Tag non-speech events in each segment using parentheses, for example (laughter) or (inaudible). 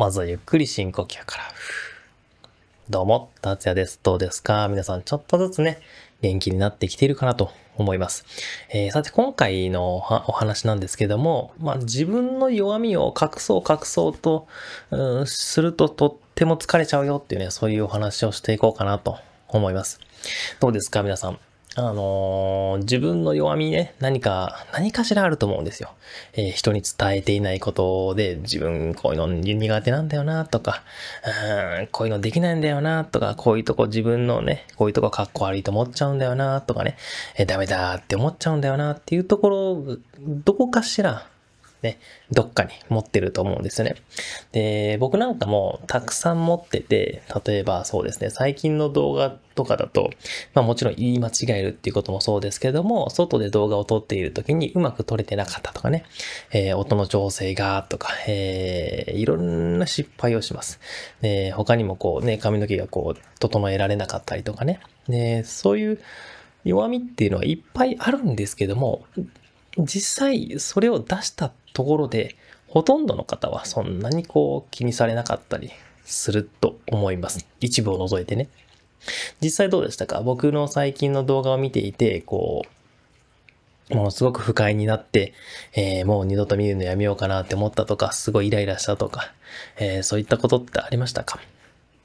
まずはゆっくり深呼吸から。どうも、達也です。どうですか皆さん、ちょっとずつね、元気になってきているかなと思います。えー、さて、今回のお話なんですけども、まあ、自分の弱みを隠そう隠そうと、うん、するととっても疲れちゃうよっていうね、そういうお話をしていこうかなと思います。どうですか皆さん。あのー、自分の弱みね、何か、何かしらあると思うんですよ。えー、人に伝えていないことで、自分こういうの苦手なんだよな、とか、こういうのできないんだよな、とか、こういうとこ自分のね、こういうとこかっこ悪いと思っちゃうんだよな、とかね、えー、ダメだって思っちゃうんだよな、っていうところ、どこかしら、ね、どっかに持ってると思うんですよね。で、僕なんかもたくさん持ってて、例えばそうですね、最近の動画とかだと、まあもちろん言い間違えるっていうこともそうですけども、外で動画を撮っている時にうまく撮れてなかったとかね、えー、音の調整がとか、えー、いろんな失敗をします。で、他にもこうね、髪の毛がこう整えられなかったりとかね、で、そういう弱みっていうのはいっぱいあるんですけども、実際それを出したところで、ほとんどの方はそんなにこう気にされなかったりすると思います。一部を除いてね。実際どうでしたか僕の最近の動画を見ていて、こう、ものすごく不快になって、えー、もう二度と見るのやめようかなって思ったとか、すごいイライラしたとか、えー、そういったことってありましたか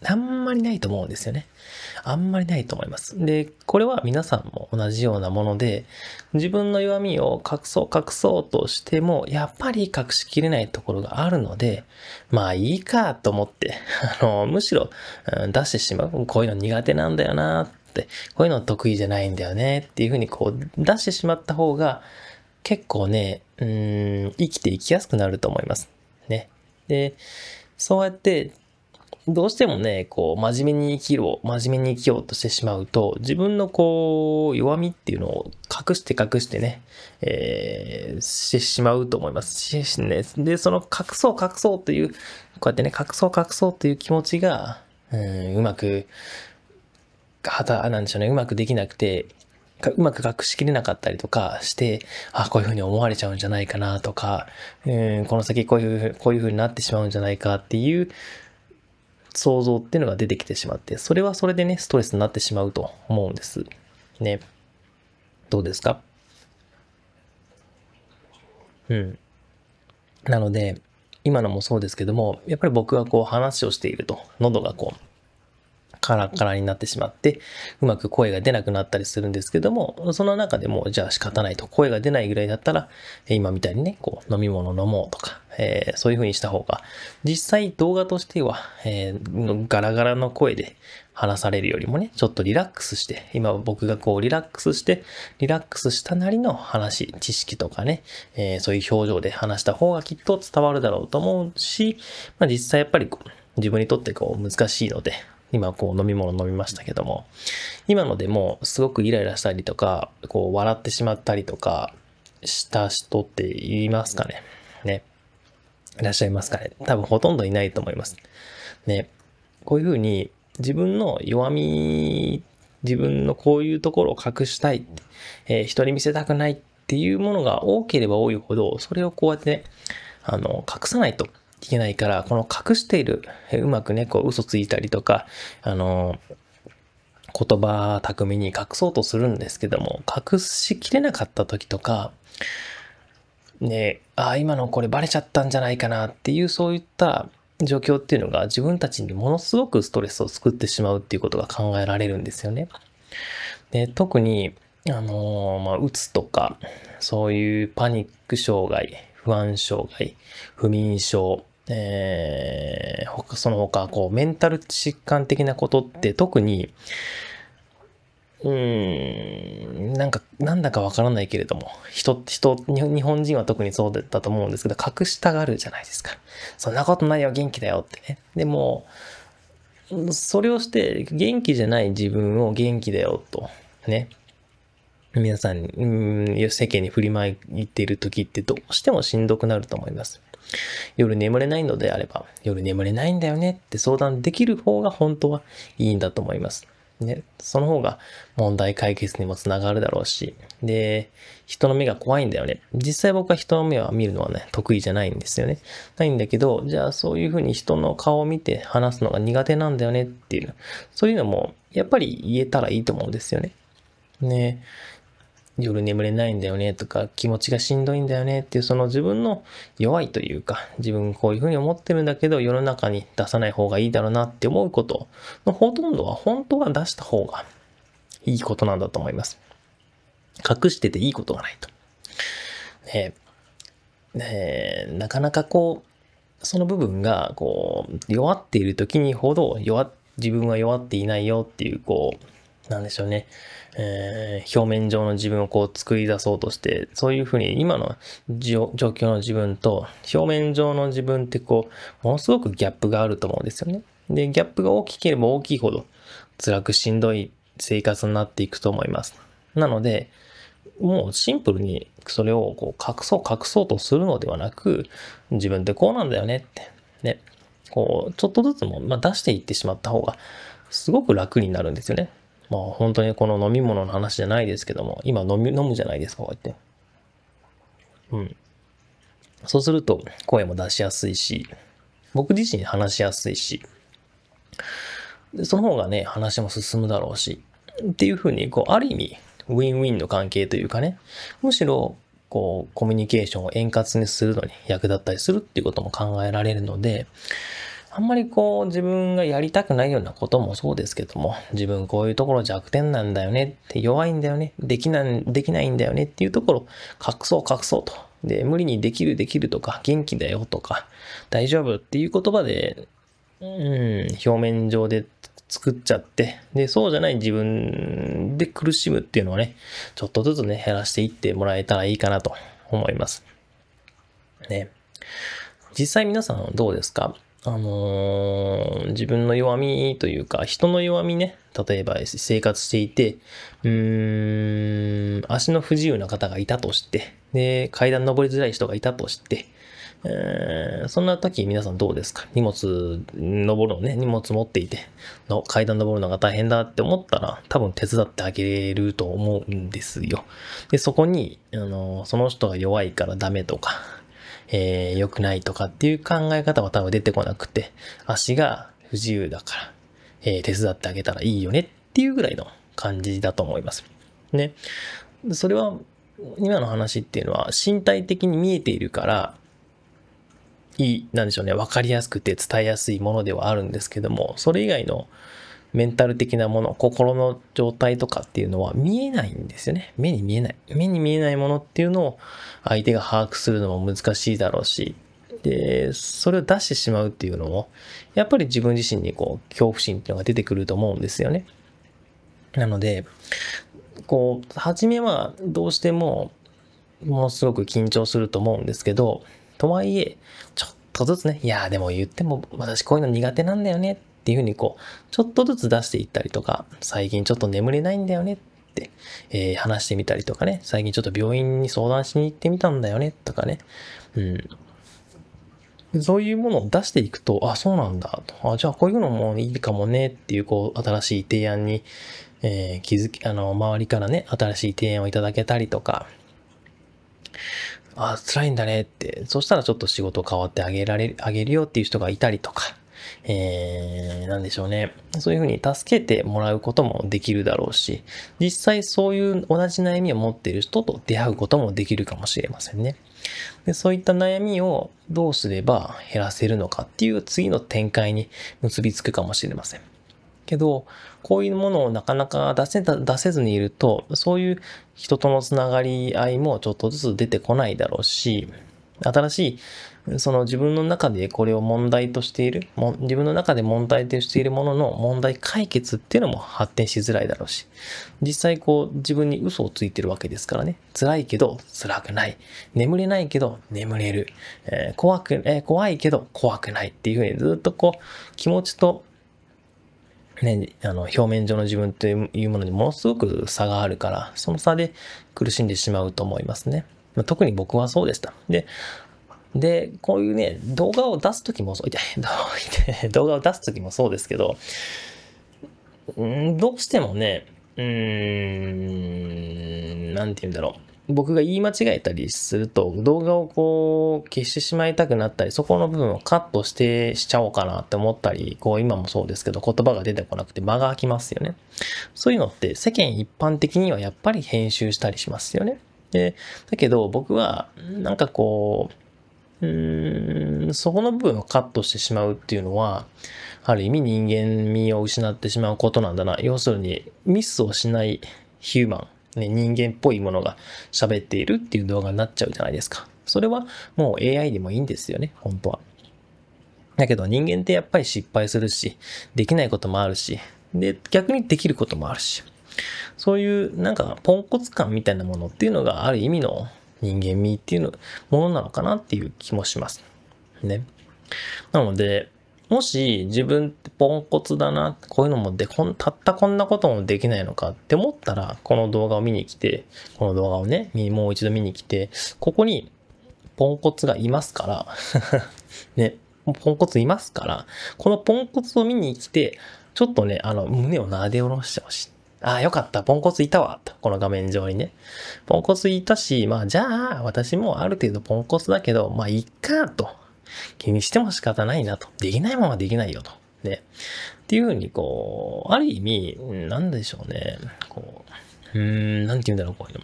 あんまりないと思うんですよね。あんまりないと思います。で、これは皆さんも同じようなもので、自分の弱みを隠そう隠そうとしても、やっぱり隠しきれないところがあるので、まあいいかと思って、(laughs) あの、むしろ、うん、出してしまう。こういうの苦手なんだよなって、こういうの得意じゃないんだよねっていうふうにこう出してしまった方が、結構ね、うん、生きていきやすくなると思います。ね。で、そうやってどうしてもね、こう、真面目に生きろ、真面目に生きようとしてしまうと、自分のこう、弱みっていうのを隠して隠してね、えー、してしまうと思いますし、ね。で、その隠そう隠そうという、こうやってね、隠そう隠そうという気持ちが、うん、うまく、はた、なんでしょうね、うまくできなくて、うまく隠しきれなかったりとかして、あ、こういうふうに思われちゃうんじゃないかなとか、うん、この先こういう、こういうふうになってしまうんじゃないかっていう想像っていうのが出てきてしまって、それはそれでね、ストレスになってしまうと思うんです。ね。どうですかうん。なので、今のもそうですけども、やっぱり僕がこう話をしていると、喉がこう、カラカラになってしまって、うまく声が出なくなったりするんですけども、その中でも、じゃあ仕方ないと、声が出ないぐらいだったら、今みたいにね、こう、飲み物飲もうとか、えー、そういう風にした方が、実際動画としては、えー、ガラガラの声で話されるよりもね、ちょっとリラックスして、今僕がこうリラックスして、リラックスしたなりの話、知識とかね、えー、そういう表情で話した方がきっと伝わるだろうと思うし、まあ、実際やっぱりこう、自分にとってこう難しいので、今こう飲み物飲みましたけども、今のでもすごくイライラしたりとか、こう笑ってしまったりとかした人っていますかねね。いらっしゃいますかね多分ほとんどいないと思います。ね。こういうふうに自分の弱み、自分のこういうところを隠したい、えー、人に見せたくないっていうものが多ければ多いほど、それをこうやってね、あの、隠さないといけないから、この隠している、うまくね、こう嘘ついたりとか、あの、言葉巧みに隠そうとするんですけども、隠しきれなかった時とか、ね、ああ、今のこれバレちゃったんじゃないかなっていう、そういった状況っていうのが自分たちにものすごくストレスを作ってしまうっていうことが考えられるんですよね。で特に、あのー、まあ、うつとか、そういうパニック障害、不安障害、不眠症、えー、その他、こう、メンタル疾患的なことって特に、うーん、なんか、なんだかわからないけれども、人、人、日本人は特にそうだったと思うんですけど、隠したがるじゃないですか。そんなことないよ、元気だよってね。でも、それをして、元気じゃない自分を元気だよと、ね。皆さんに、うん、世間に振りまいている時ってどうしてもしんどくなると思います。夜眠れないのであれば、夜眠れないんだよねって相談できる方が本当はいいんだと思います。ね、その方が問題解決にもつながるだろうし、で、人の目が怖いんだよね。実際僕は人の目は見るのはね、得意じゃないんですよね。ないんだけど、じゃあそういうふうに人の顔を見て話すのが苦手なんだよねっていう、そういうのもやっぱり言えたらいいと思うんですよね。ね、夜眠れないんだよねとか気持ちがしんどいんだよねっていうその自分の弱いというか自分こういうふうに思ってるんだけど世の中に出さない方がいいだろうなって思うことのほとんどは本当は出した方がいいことなんだと思います。隠してていいことがないと。ねねなかなかこうその部分がこう弱っている時にほど弱自分は弱っていないよっていうこうなんでしょうね、えー、表面上の自分をこう作り出そうとして、そういうふうに今の状況の自分と表面上の自分ってこう、ものすごくギャップがあると思うんですよね。で、ギャップが大きければ大きいほど辛くしんどい生活になっていくと思います。なので、もうシンプルにそれをこう隠そう隠そうとするのではなく、自分ってこうなんだよねって、ね、こう、ちょっとずつも、ま出していってしまった方が、すごく楽になるんですよね。まあ本当にこの飲み物の話じゃないですけども、今飲み、飲むじゃないですか、こうやって。うん。そうすると声も出しやすいし、僕自身話しやすいし、でその方がね、話も進むだろうし、っていうふうに、こう、ある意味、ウィンウィンの関係というかね、むしろ、こう、コミュニケーションを円滑にするのに役立ったりするっていうことも考えられるので、あんまりこう自分がやりたくないようなこともそうですけども、自分こういうところ弱点なんだよねって弱いんだよね、できない、できないんだよねっていうところ隠そう隠そうと。で、無理にできるできるとか、元気だよとか、大丈夫っていう言葉で、うん、表面上で作っちゃって、で、そうじゃない自分で苦しむっていうのをね、ちょっとずつね、減らしていってもらえたらいいかなと思います。ね。実際皆さんどうですかあのー、自分の弱みというか、人の弱みね、例えば生活していて、うーん、足の不自由な方がいたとして、で、階段登りづらい人がいたとして、えー、そんな時皆さんどうですか荷物、登るのね、荷物持っていて、の階段登るのが大変だって思ったら、多分手伝ってあげると思うんですよ。で、そこに、あの、その人が弱いからダメとか、えー、良くないとかっていう考え方は多分出てこなくて、足が不自由だから、えー、手伝ってあげたらいいよねっていうぐらいの感じだと思います。ね。それは、今の話っていうのは身体的に見えているから、いい、なんでしょうね、分かりやすくて伝えやすいものではあるんですけども、それ以外の、メンタル的なもの、心の状態とかっていうのは見えないんですよね。目に見えない。目に見えないものっていうのを相手が把握するのも難しいだろうし、で、それを出してしまうっていうのも、やっぱり自分自身にこう、恐怖心っていうのが出てくると思うんですよね。なので、こう、初めはどうしても、ものすごく緊張すると思うんですけど、とはいえ、ちょっとずつね、いやでも言っても私こういうの苦手なんだよねっていうふうにこう、ちょっとずつ出していったりとか、最近ちょっと眠れないんだよねって、えー、話してみたりとかね、最近ちょっと病院に相談しに行ってみたんだよねとかね、うん。そういうものを出していくと、あ、そうなんだと。あ、じゃあこういうのもいいかもねっていう、こう、新しい提案に、えー、気づき、あの、周りからね、新しい提案をいただけたりとか、あ、辛いんだねって、そしたらちょっと仕事変わってあげられ、あげるよっていう人がいたりとか、えー、なんでしょうね。そういうふうに助けてもらうこともできるだろうし、実際そういう同じ悩みを持っている人と出会うこともできるかもしれませんね。でそういった悩みをどうすれば減らせるのかっていう次の展開に結びつくかもしれません。けど、こういうものをなかなか出せ出せずにいると、そういう人とのつながり合いもちょっとずつ出てこないだろうし、新しいその自分の中でこれを問題としている、自分の中で問題としているものの問題解決っていうのも発展しづらいだろうし、実際こう自分に嘘をついてるわけですからね、辛いけど辛くない、眠れないけど眠れる、えー、怖く、えー、怖いけど怖くないっていうふうにずっとこう気持ちとね、あの表面上の自分というものにものすごく差があるから、その差で苦しんでしまうと思いますね。ま特に僕はそうでした。で、で、こういうね、動画を出すときもそう、痛い、(laughs) 動画を出すときもそうですけど、んどうしてもね、うーん、なんて言うんだろう。僕が言い間違えたりすると、動画をこう消してしまいたくなったり、そこの部分をカットしてしちゃおうかなって思ったり、こう今もそうですけど、言葉が出てこなくて間が空きますよね。そういうのって世間一般的にはやっぱり編集したりしますよね。で、だけど僕はなんかこう、うーん、そこの部分をカットしてしまうっていうのは、ある意味人間味を失ってしまうことなんだな。要するに、ミスをしないヒューマン、ね、人間っぽいものが喋っているっていう動画になっちゃうじゃないですか。それはもう AI でもいいんですよね、本当は。だけど人間ってやっぱり失敗するし、できないこともあるし、で、逆にできることもあるし、そういうなんかポンコツ感みたいなものっていうのがある意味の人間味っていうのものなのかなっていう気もします。ね。なので、もし自分ってポンコツだな、こういうのもでこん、たったこんなこともできないのかって思ったら、この動画を見に来て、この動画をね、もう一度見に来て、ここにポンコツがいますから (laughs) ね、ポンコツいますから、このポンコツを見に来て、ちょっとね、あの、胸を撫で下ろしてほしい。ああ、よかった、ポンコツいたわ、とこの画面上にね。ポンコツいたし、まあ、じゃあ、私もある程度ポンコツだけど、まあ、いっか、と。気にしても仕方ないなと。できないもまはできないよと。ね。っていうふうに、こう、ある意味、なんでしょうね。こう、うーん、なんて言うんだろう、こういうの。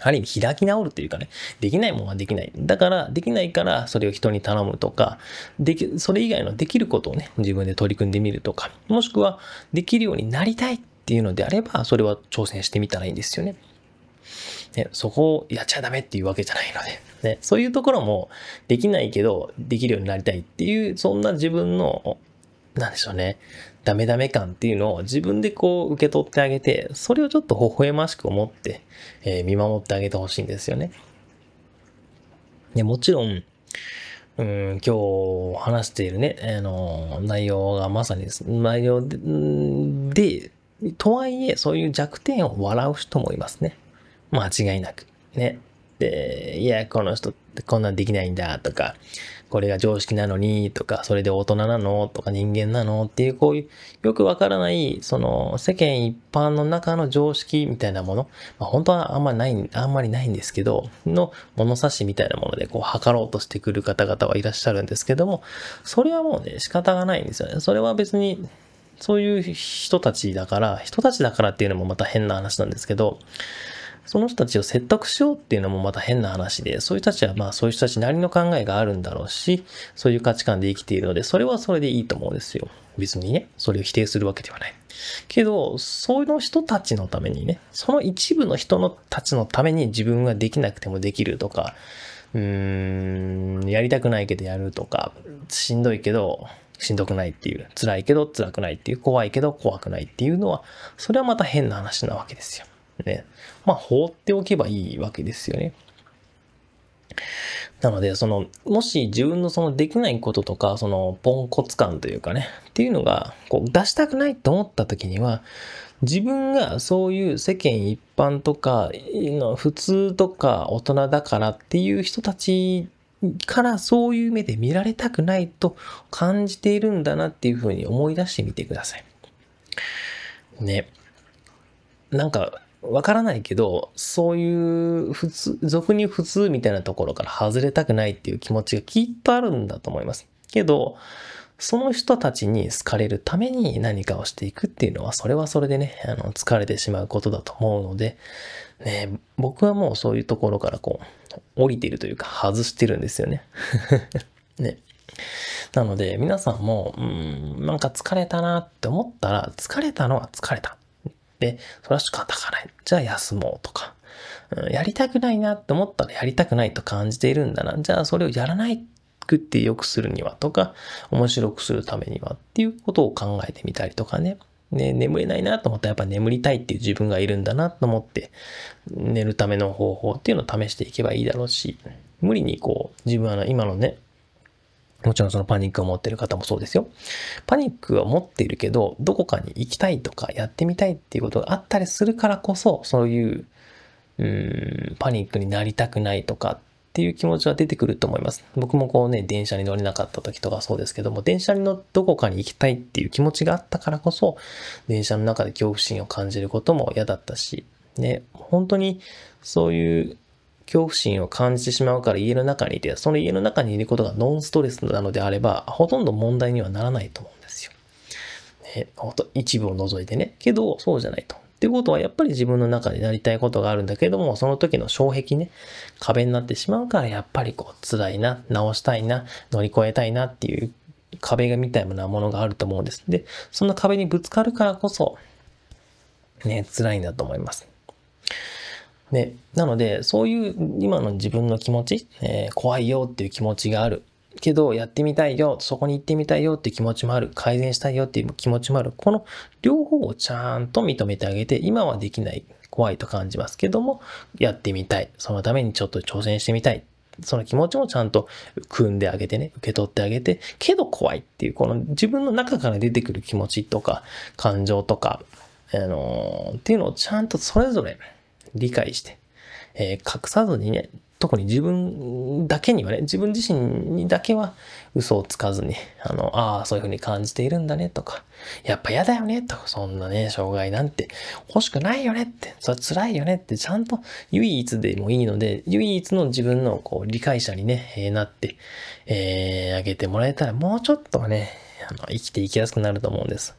ある意味開き直るというかね、できないもんはできない。だから、できないからそれを人に頼むとか、でき、それ以外のできることをね、自分で取り組んでみるとか、もしくはできるようになりたいっっていうのであれば、それは挑戦してみたらいいんですよね。ね、そこをやっちゃダメっていうわけじゃないので、ね、そういうところもできないけど、できるようになりたいっていう、そんな自分の、なんでしょうね、ダメダメ感っていうのを自分でこう受け取ってあげて、それをちょっと微笑ましく思って、えー、見守ってあげてほしいんですよね。でもちろん、うん、今日話しているね、あの、内容がまさに、内容で、でとはいえ、そういう弱点を笑う人もいますね。間違いなく。ね。で、いや、この人ってこんなんできないんだとか、これが常識なのにとか、それで大人なのとか人間なのっていう、こういうよくわからない、その世間一般の中の常識みたいなもの、まあ、本当はあんまりない、あんまりないんですけど、の物差しみたいなものでこう測ろうとしてくる方々はいらっしゃるんですけども、それはもうね、仕方がないんですよね。それは別にそういう人たちだから、人たちだからっていうのもまた変な話なんですけど、その人たちを説得しようっていうのもまた変な話で、そういう人たちはまあそういう人たちなりの考えがあるんだろうし、そういう価値観で生きているので、それはそれでいいと思うんですよ。別にね、それを否定するわけではない。けど、その人たちのためにね、その一部の人のたちのために自分ができなくてもできるとか、うーん、やりたくないけどやるとか、しんどいけど、しんどくないっていう、辛いけど辛くないっていう、怖いけど怖くないっていうのは、それはまた変な話なわけですよ。ね。まあ、放っておけばいいわけですよね。なので、その、もし自分のそのできないこととか、そのポンコツ感というかね、っていうのが、こう出したくないと思った時には、自分がそういう世間一般とか、普通とか大人だからっていう人たちからそういう目で見られたくないと感じているんだなっていうふうに思い出してみてください。ね。なんか、わからないけど、そういう普通、俗に普通みたいなところから外れたくないっていう気持ちがきっとあるんだと思います。けど、その人たちに好かれるために何かをしていくっていうのは、それはそれでね、あの、疲れてしまうことだと思うので、ね、僕はもうそういうところからこう、降りてるというか外してるんですよね。(laughs) ね。なので、皆さんも、うん、なんか疲れたなって思ったら、疲れたのは疲れた。で、それは仕方がない。じゃあ休もうとか。うん、やりたくないなって思ったらやりたくないと感じているんだな。じゃあそれをやらないくって良くするにはとか、面白くするためにはっていうことを考えてみたりとかね。ね、眠れないなと思ったらやっぱ眠りたいっていう自分がいるんだなと思って、寝るための方法っていうのを試していけばいいだろうし、無理にこう、自分は今のね、もちろんそのパニックを持ってる方もそうですよ。パニックは持っているけど、どこかに行きたいとかやってみたいっていうことがあったりするからこそ、そういう、うん、パニックになりたくないとかっていう気持ちは出てくると思います。僕もこうね、電車に乗れなかった時とかそうですけども、電車のどこかに行きたいっていう気持ちがあったからこそ、電車の中で恐怖心を感じることも嫌だったし、ね、本当にそういう恐怖心を感じてしまうから家の中にいて、その家の中にいることがノンストレスなのであれば、ほとんど問題にはならないと思うんですよ。ね、ほんと一部を除いてね。けど、そうじゃないと。ってことはやっぱり自分の中でなりたいことがあるんだけども、その時の障壁ね、壁になってしまうからやっぱりこう辛いな、直したいな、乗り越えたいなっていう壁みたいなものがあると思うんです。で、その壁にぶつかるからこそ、ね、辛いんだと思います。で、なので、そういう今の自分の気持ち、えー、怖いよっていう気持ちがあるけどやってみたいよ、そこに行ってみたいよって気持ちもある、改善したいよっていう気持ちもある、この両方をちゃんと認めてあげて、今はできない、怖いと感じますけども、やってみたい、そのためにちょっと挑戦してみたい。その気持ちもちゃんと組んであげてね、受け取ってあげて、けど怖いっていう、この自分の中から出てくる気持ちとか、感情とか、あのー、っていうのをちゃんとそれぞれ理解して、えー、隠さずにね、特に自分だけにはね、自分自身にだけは嘘をつかずに、あの、ああ、そういうふうに感じているんだねとか、やっぱ嫌だよねとか、そんなね、障害なんて欲しくないよねって、それ辛いよねって、ちゃんと唯一でもいいので、唯一の自分のこう理解者にね、えー、なって、えー、あげてもらえたら、もうちょっとはね、あの生きていきやすくなると思うんです。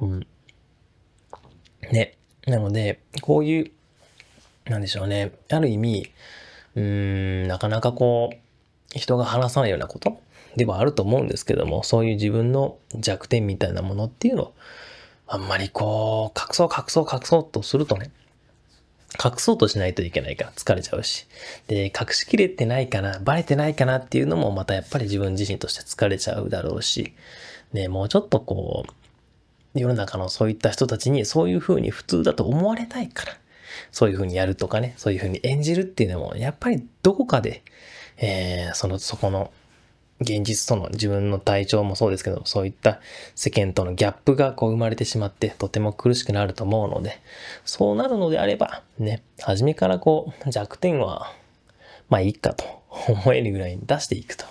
うん。ね。なので、こういうなんでしょうね。ある意味、うーん、なかなかこう、人が話さないようなことではあると思うんですけども、そういう自分の弱点みたいなものっていうのを、あんまりこう、隠そう隠そう隠そうとするとね、隠そうとしないといけないから疲れちゃうし。で、隠しきれてないかな、バレてないかなっていうのもまたやっぱり自分自身として疲れちゃうだろうし。ね、もうちょっとこう、世の中のそういった人たちにそういうふうに普通だと思われたいから。そういうふうにやるとかね、そういうふうに演じるっていうのも、やっぱりどこかで、えー、その、そこの、現実との自分の体調もそうですけど、そういった世間とのギャップがこう生まれてしまって、とても苦しくなると思うので、そうなるのであれば、ね、初めからこう、弱点は、まあいいかと思えるぐらいに出していくと。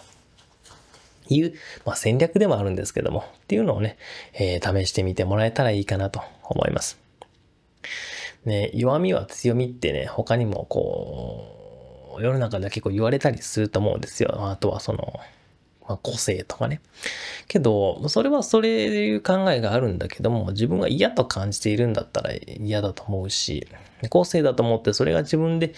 いう、まあ、戦略でもあるんですけども、っていうのをね、えー、試してみてもらえたらいいかなと思います。ね、弱みは強みってね、他にもこう、世の中では結構言われたりすると思うんですよ。あとはその、まあ、個性とかね。けど、それはそれでいう考えがあるんだけども、自分が嫌と感じているんだったら嫌だと思うし、個性だと思ってそれが自分で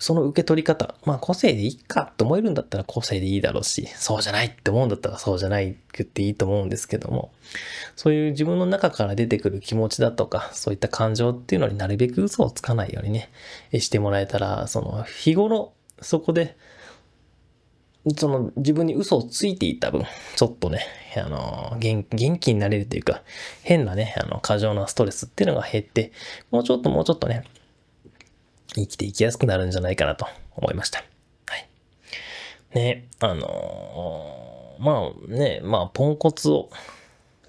その受け取り方、まあ個性でいいかって思えるんだったら個性でいいだろうし、そうじゃないって思うんだったらそうじゃないくっていいと思うんですけども、そういう自分の中から出てくる気持ちだとか、そういった感情っていうのになるべく嘘をつかないようにね、してもらえたら、その日頃そこで、その自分に嘘をついていた分、ちょっとね、あの、元気になれるというか、変なね、あの、過剰なストレスっていうのが減って、もうちょっともうちょっとね、生きていきやすくなるんじゃないかなと思いました。はい。ね、あのー、まあね、まあ、ポンコツを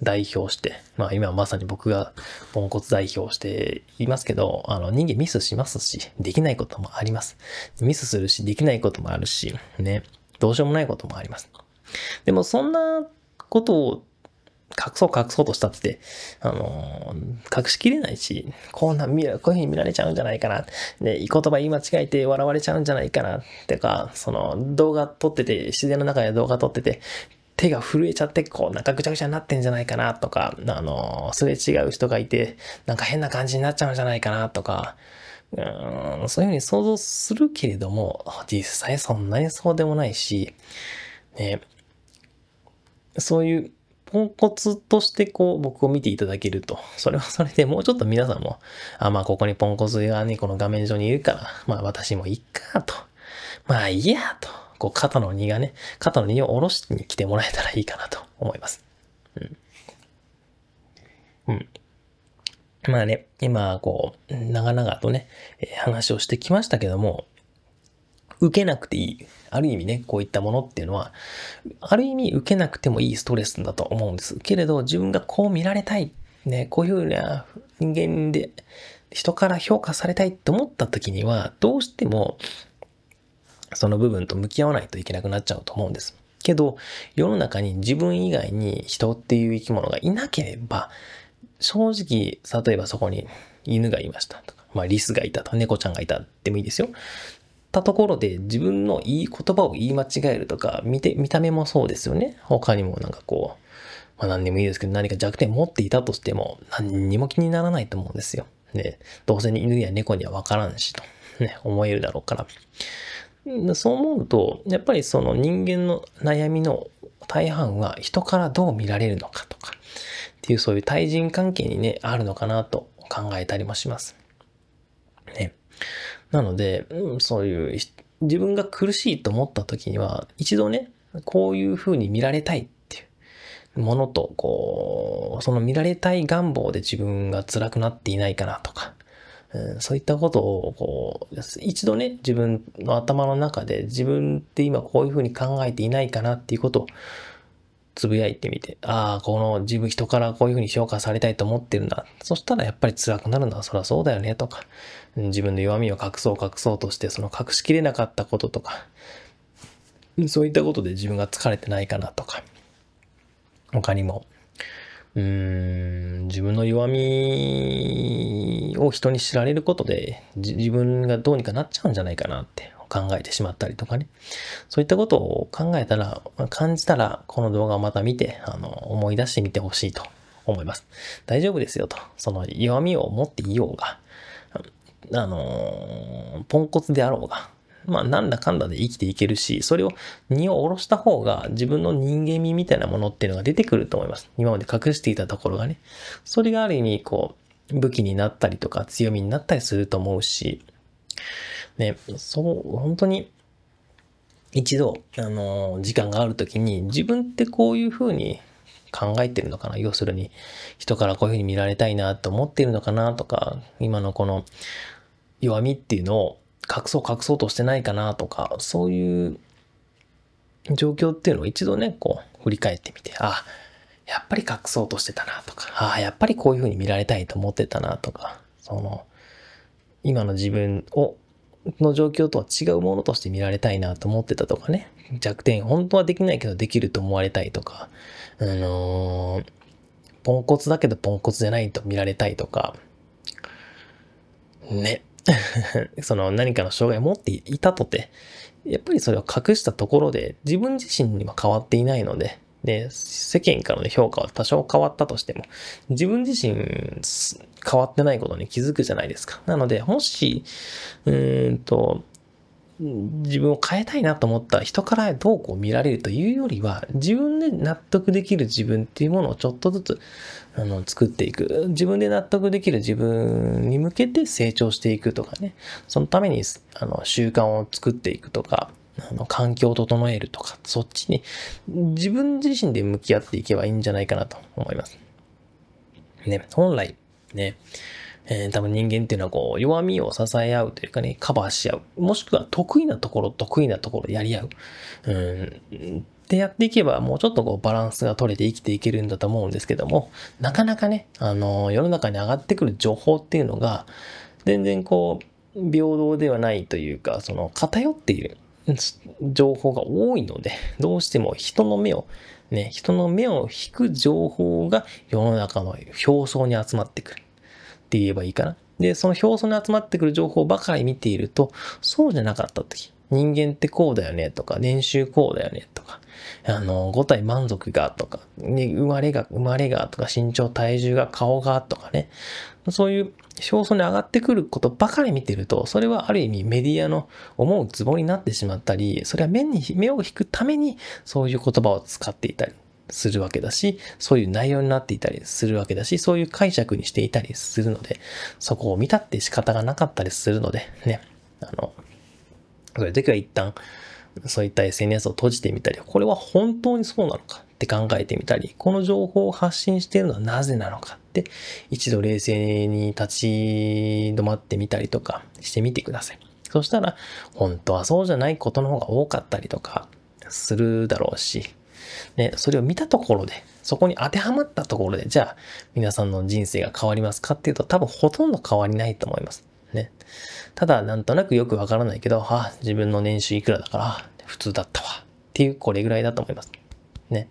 代表して、まあ今まさに僕がポンコツ代表していますけど、あの人間ミスしますし、できないこともあります。ミスするし、できないこともあるし、ね、どうしようもないこともあります。でもそんなことを隠そう隠そうとしたって、あのー、隠しきれないし、こんな、こういうふうに見られちゃうんじゃないかな。で、言葉言い間違えて笑われちゃうんじゃないかな。ってか、その、動画撮ってて、自然の中で動画撮ってて、手が震えちゃって、こう、なんかぐちゃぐちゃになってんじゃないかなとか、あのー、すれ違う人がいて、なんか変な感じになっちゃうんじゃないかなとか、うん、そういうふうに想像するけれども、実際そんなにそうでもないし、ね、そういう、ポンコツとしてこう僕を見ていただけると、(laughs) それはそれでもうちょっと皆さんも、あ、まあここにポンコツがね、この画面上にいるから、まあ私もいっかと、まあいいやと、こう肩の荷がね、肩の荷を下ろしに来てもらえたらいいかなと (laughs) 思います。うん。うん。まあね、今、こう、長々とね、話をしてきましたけども、受けなくていい。ある意味ね、こういったものっていうのは、ある意味受けなくてもいいストレスだと思うんです。けれど、自分がこう見られたい。ね、こういうふうな人間で、人から評価されたいって思った時には、どうしても、その部分と向き合わないといけなくなっちゃうと思うんです。けど、世の中に自分以外に人っていう生き物がいなければ、正直、例えばそこに犬がいましたとか、まあリスがいたとか猫ちゃんがいたでもいいですよ。ったところで自分のいい言葉を言い間違えるとか、見て、見た目もそうですよね。他にもなんかこう、まあ何でもいいですけど、何か弱点持っていたとしても、何にも気にならないと思うんですよ。ね、どうせ犬や猫にはわからんしと、ね、思えるだろうから。そう思うと、やっぱりその人間の悩みの大半は人からどう見られるのかとか、っていうそういう対人関係にね、あるのかなと考えたりもします。ね。なので、うん、そういう自分が苦しいと思った時には一度ねこういうふうに見られたいっていうものとこうその見られたい願望で自分が辛くなっていないかなとか、うん、そういったことをこう一度ね自分の頭の中で自分って今こういうふうに考えていないかなっていうことをつぶやいてみて、ああ、この自分人からこういうふうに評価されたいと思ってるんだ。そしたらやっぱり辛くなるのはそりゃそうだよねとか、自分の弱みを隠そう隠そうとして、その隠しきれなかったこととか、そういったことで自分が疲れてないかなとか、他にも、うーん、自分の弱みを人に知られることで、自分がどうにかなっちゃうんじゃないかなって考えてしまったりとかね。そういったことを考えたら、感じたら、この動画をまた見て、あの、思い出してみてほしいと思います。大丈夫ですよと。その弱みを持っていようが、あのー、ポンコツであろうが、まあ、なんだかんだで生きていけるし、それを荷を下ろした方が自分の人間味みたいなものっていうのが出てくると思います。今まで隠していたところがね。それがある意味、こう、武器になったりとか強みになったりすると思うし、ね、そう、本当に、一度、あのー、時間がある時に、自分ってこういう風に考えてるのかな要するに、人からこういうふうに見られたいなと思ってるのかなとか、今のこの弱みっていうのを隠そう隠そうとしてないかなとか、そういう状況っていうのを一度ね、こう振り返ってみて、あ、やっぱり隠そうとしてたなとか、あ、やっぱりこういうふうに見られたいと思ってたなとか、その、今の自分をの状況とは違うものとして見られたいなと思ってたとかね弱点本当はできないけどできると思われたいとかあのー、ポンコツだけどポンコツじゃないと見られたいとか、ね。(laughs) その何かの障害を持っていたとて、やっぱりそれを隠したところで自分自身には変わっていないので、で、世間からの評価は多少変わったとしても、自分自身変わってないことに気づくじゃないですか。なので、もし、うーんと、自分を変えたいなと思った人からどうこう見られるというよりは自分で納得できる自分っていうものをちょっとずつあの作っていく自分で納得できる自分に向けて成長していくとかねそのためにあの習慣を作っていくとかあの環境を整えるとかそっちに自分自身で向き合っていけばいいんじゃないかなと思います。ね本来ねえー、多分人間っていうのはこう、弱みを支え合うというかね、カバーし合う。もしくは得意なところ、得意なところやり合う。うんでやっていけばもうちょっとこうバランスが取れて生きていけるんだと思うんですけども、なかなかね、あの、世の中に上がってくる情報っていうのが、全然こう、平等ではないというか、その偏っている情報が多いので、どうしても人の目を、ね、人の目を引く情報が世の中の表層に集まってくる。って言えばいいかな。で、その表層に集まってくる情報ばかり見ていると、そうじゃなかった時、人間ってこうだよねとか、年収こうだよねとか、あの、五体満足がとか、ね、生まれが、生まれがとか、身長、体重が、顔がとかね、そういう表層に上がってくることばかり見てると、それはある意味メディアの思うツボになってしまったり、それは目に、目を引くためにそういう言葉を使っていたり、するわけだし、そういう内容になっていたりするわけだし、そういう解釈にしていたりするので、そこを見たって仕方がなかったりするので、ね、あの、そういう時は一旦、そういった SNS を閉じてみたり、これは本当にそうなのかって考えてみたり、この情報を発信しているのはなぜなのかって、一度冷静に立ち止まってみたりとかしてみてください。そしたら、本当はそうじゃないことの方が多かったりとかするだろうし、で、それを見たところで、そこに当てはまったところで、じゃあ、皆さんの人生が変わりますかっていうと、多分ほとんど変わりないと思います。ね。ただ、なんとなくよくわからないけど、あ、自分の年収いくらだから、普通だったわ。っていう、これぐらいだと思います。ね。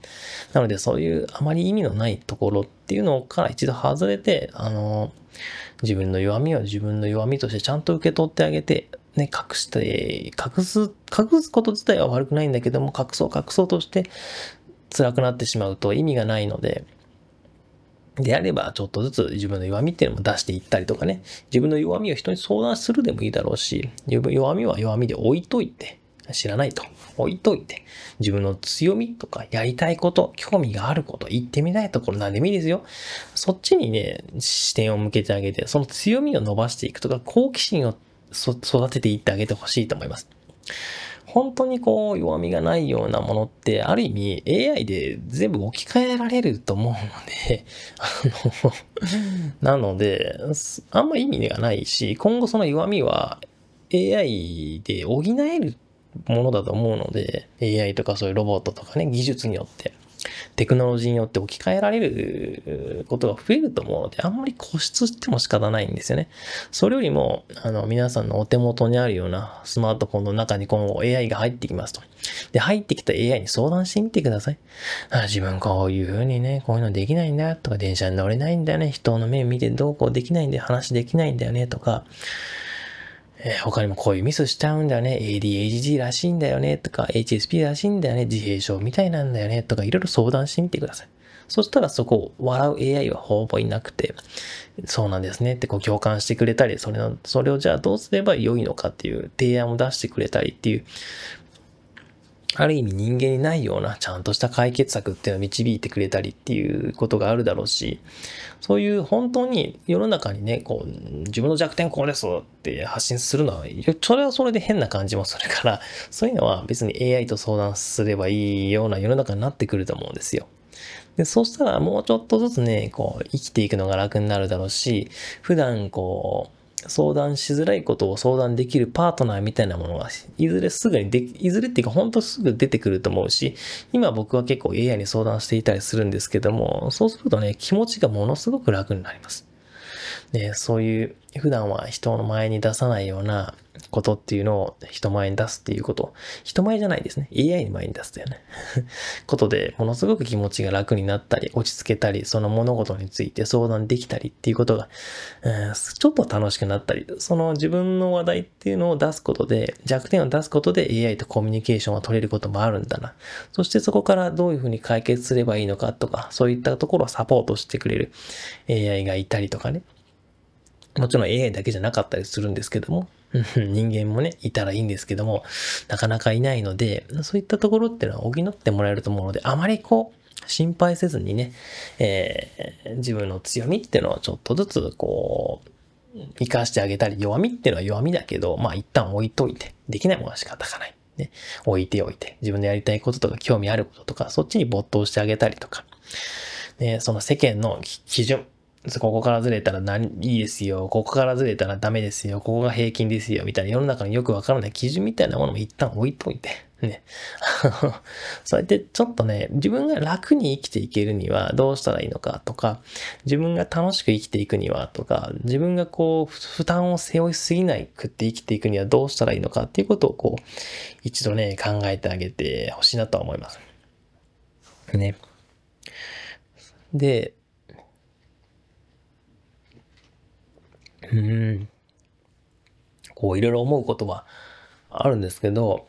なので、そういうあまり意味のないところっていうのから一度外れて、あの、自分の弱みを自分の弱みとしてちゃんと受け取ってあげて、ね、隠して、隠す、隠すこと自体は悪くないんだけども、隠そう隠そうとして辛くなってしまうと意味がないので、であれば、ちょっとずつ自分の弱みっていうのも出していったりとかね、自分の弱みを人に相談するでもいいだろうし、弱みは弱みで置いといて、知らないと置いといて、自分の強みとかやりたいこと、興味があること、行ってみたいところ何でもいいですよ。そっちにね、視点を向けてあげて、その強みを伸ばしていくとか、好奇心を育てていってあげてほしいと思います。本当にこう弱みがないようなものってある意味 AI で全部置き換えられると思うので (laughs) あの、なのであんま意味がないし今後その弱みは AI で補えるものだと思うので AI とかそういうロボットとかね技術によってテクノロジーによって置き換えられることが増えると思うので、あんまり固執しても仕方ないんですよね。それよりも、あの、皆さんのお手元にあるようなスマートフォンの中に今後 AI が入ってきますと。で、入ってきた AI に相談してみてください。あ自分こういう風にね、こういうのできないんだとか、電車に乗れないんだよね、人の目見てどうこうできないんで話できないんだよねとか、えー、他にもこういうミスしちゃうんだよね、ADHD らしいんだよね、とか HSP らしいんだよね、自閉症みたいなんだよね、とかいろいろ相談してみてください。そしたらそこを笑う AI はほぼいなくて、そうなんですねってこう共感してくれたり、それの、それをじゃあどうすれば良いのかっていう提案を出してくれたりっていう、ある意味人間にないようなちゃんとした解決策っていうのを導いてくれたりっていうことがあるだろうし、そういう本当に世の中にね、こう、自分の弱点こうですって発信するのは、それはそれで変な感じもするから、(laughs) そういうのは別に AI と相談すればいいような世の中になってくると思うんですよ。で、そしたらもうちょっとずつね、こう、生きていくのが楽になるだろうし、普段こう、相談しづらいことを相談できるパートナーみたいなものが、いずれすぐにでき、いずれっていうか本当すぐ出てくると思うし、今僕は結構 AI に相談していたりするんですけども、そうするとね、気持ちがものすごく楽になります。で、そういう普段は人の前に出さないようなことっていうのを人前に出すっていうこと。人前じゃないですね。AI に前に出すだよね。(laughs) ことで、ものすごく気持ちが楽になったり、落ち着けたり、その物事について相談できたりっていうことが、うん、ちょっと楽しくなったり、その自分の話題っていうのを出すことで、弱点を出すことで AI とコミュニケーションが取れることもあるんだな。そしてそこからどういうふうに解決すればいいのかとか、そういったところをサポートしてくれる AI がいたりとかね。もちろん AI だけじゃなかったりするんですけども、(laughs) 人間もね、いたらいいんですけども、なかなかいないので、そういったところっていうのは補ってもらえると思うので、あまりこう、心配せずにね、えー、自分の強みっていうのをちょっとずつこう、生かしてあげたり、弱みっていうのは弱みだけど、まあ一旦置いといて、できないものは仕方がない。ね、置いておいて、自分のやりたいこととか興味あることとか、そっちに没頭してあげたりとか、ね、その世間の基準、ここからずれたら何、いいですよ。ここからずれたらダメですよ。ここが平均ですよ。みたいな世の中のよくわからない基準みたいなものも一旦置いといて。(laughs) ね。(laughs) そうやってちょっとね、自分が楽に生きていけるにはどうしたらいいのかとか、自分が楽しく生きていくにはとか、自分がこう、負担を背負いすぎないくって生きていくにはどうしたらいいのかっていうことをこう、一度ね、考えてあげてほしいなと思います。ね。で、うん、こういろいろ思うことはあるんですけど、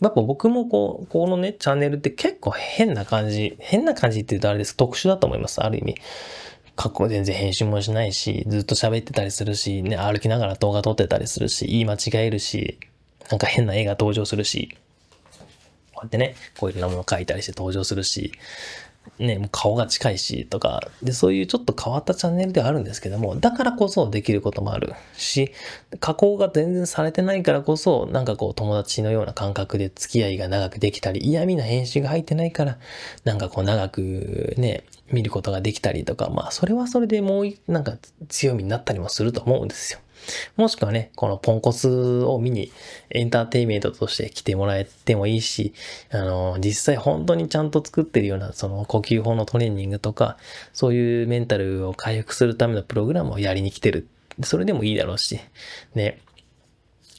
やっぱ僕もこう、このね、チャンネルって結構変な感じ、変な感じって言うとあれです。特殊だと思います。ある意味。っこ。全然編集もしないし、ずっと喋ってたりするし、ね、歩きながら動画撮ってたりするし、言い間違えるし、なんか変な絵が登場するし、こうやってね、こういろんなもの書いたりして登場するし、ね、もう顔が近いしとか、で、そういうちょっと変わったチャンネルではあるんですけども、だからこそできることもあるし、加工が全然されてないからこそ、なんかこう友達のような感覚で付き合いが長くできたり、嫌味な編集が入ってないから、なんかこう長くね、見ることができたりとか、まあそれはそれでもう、なんか強みになったりもすると思うんですよ。もしくはね、このポンコツを見にエンターテイメントとして来てもらえてもいいし、あの、実際本当にちゃんと作ってるような、その呼吸法のトレーニングとか、そういうメンタルを回復するためのプログラムをやりに来てる。それでもいいだろうし、ね、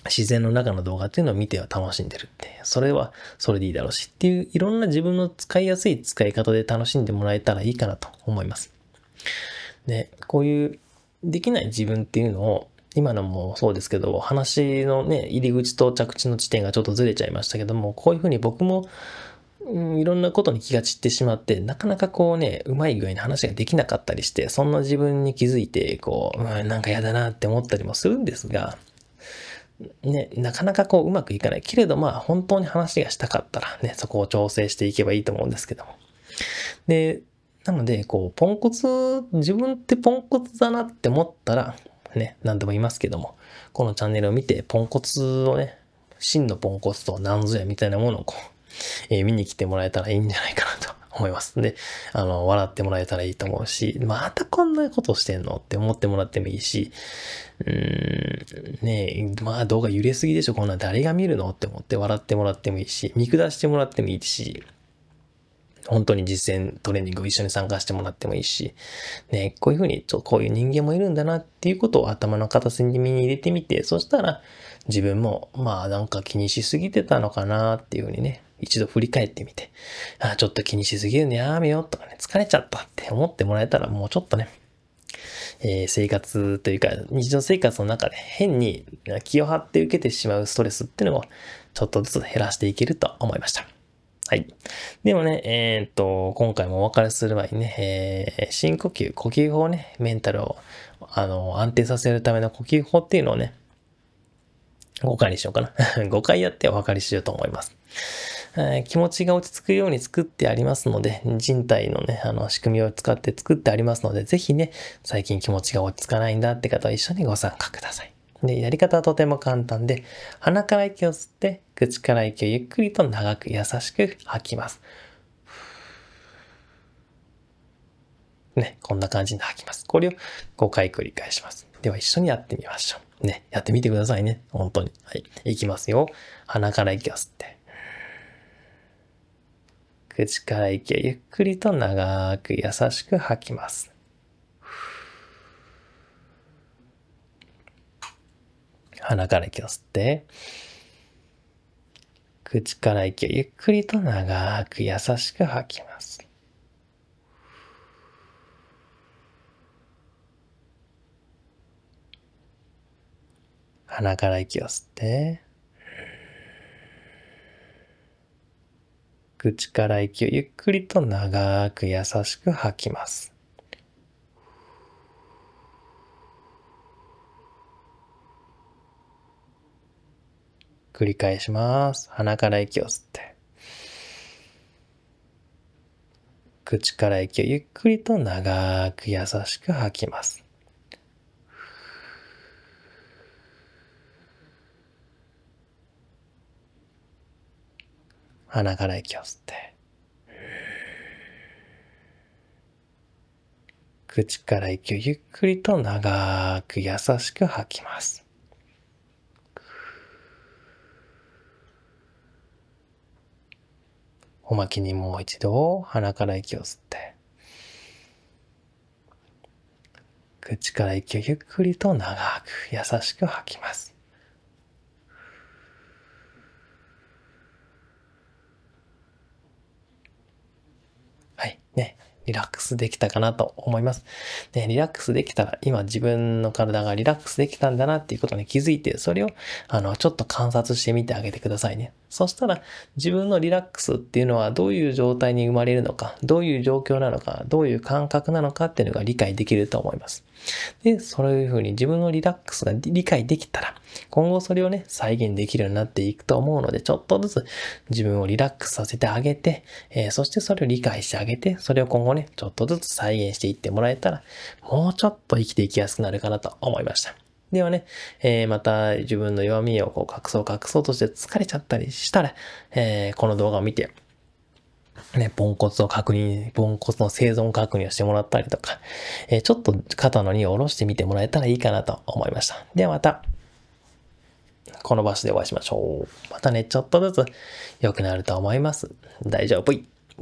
自然の中の動画っていうのを見ては楽しんでるって。それはそれでいいだろうしっていういろんな自分の使いやすい使い方で楽しんでもらえたらいいかなと思います。で、こういうできない自分っていうのを今のもそうですけど、話のね、入り口と着地の地点がちょっとずれちゃいましたけども、こういうふうに僕も、ん、いろんなことに気が散ってしまって、なかなかこうね、うまい具合に話ができなかったりして、そんな自分に気づいて、こう、うん、なんか嫌だなって思ったりもするんですが、ね、なかなかこううまくいかない。けれどまあ本当に話がしたかったらね、そこを調整していけばいいと思うんですけども。で、なので、こう、ポンコツ、自分ってポンコツだなって思ったら、ね、何度も言いますけども、このチャンネルを見て、ポンコツをね、真のポンコツとは何ぞやみたいなものをこう、えー、見に来てもらえたらいいんじゃないかなと思います。で、あの、笑ってもらえたらいいと思うし、またこんなことしてんのって思ってもらってもいいし、うーん、ねえ、まあ動画揺れすぎでしょ、こんな誰が見るのって思って笑ってもらってもいいし、見下してもらってもいいし、本当に実践トレーニングを一緒に参加してもらってもいいし、ね、こういうふうに、ちょこういう人間もいるんだなっていうことを頭の片隅に身に入れてみて、そしたら自分も、まあなんか気にしすぎてたのかなっていうふうにね、一度振り返ってみて、あ、ちょっと気にしすぎるのやめようとかね、疲れちゃったって思ってもらえたらもうちょっとね、えー、生活というか日常生活の中で変に気を張って受けてしまうストレスっていうのもちょっとずつ減らしていけると思いました。はい。でもね、えー、っと、今回もお別れする前にね、えー、深呼吸、呼吸法ね、メンタルを、あの、安定させるための呼吸法っていうのをね、5回にしようかな。5 (laughs) 回やってお分かりしようと思います。えー、気持ちが落ち着くように作ってありますので、人体のね、あの、仕組みを使って作ってありますので、ぜひね、最近気持ちが落ち着かないんだって方は一緒にご参加ください。で、やり方はとても簡単で、鼻から息を吸って、口から息をゆっくりと長く優しく吐きます。ね、こんな感じで吐きます。これを5回繰り返します。では一緒にやってみましょう。ね、やってみてくださいね。本当に。はい。いきますよ。鼻から息を吸って。口から息をゆっくりと長く優しく吐きます。鼻から息を吸って、口から息をゆっくりと長く優しく吐きます。鼻から息を吸って、口から息をゆっくりと長く優しく吐きます。繰り返します。鼻から息を吸って。口から息をゆっくりと長く優しく吐きます。鼻から息を吸って。口から息をゆっくりと長く優しく吐きます。おまけにもう一度鼻から息を吸って、口から息をゆっくりと長く優しく吐きます。はい。ね。リラックスできたかなと思います。で、リラックスできたら、今自分の体がリラックスできたんだなっていうことに気づいて、それを、あの、ちょっと観察してみてあげてくださいね。そしたら、自分のリラックスっていうのはどういう状態に生まれるのか、どういう状況なのか、どういう感覚なのかっていうのが理解できると思います。で、そういうふうに自分のリラックスが理解できたら、今後それをね、再現できるようになっていくと思うので、ちょっとずつ自分をリラックスさせてあげて、えー、そしてそれを理解してあげて、それを今後ね、ちょっとずつ再現していってもらえたら、もうちょっと生きていきやすくなるかなと思いました。ではね、えー、また自分の弱みをこう隠そう隠そうとして疲れちゃったりしたら、えー、この動画を見て、ね、ポンコツを確認、ポンコツの生存確認をしてもらったりとか、えー、ちょっと肩の荷を下ろしてみてもらえたらいいかなと思いました。ではまた、この場所でお会いしましょう。またね、ちょっとずつ良くなると思います。大丈夫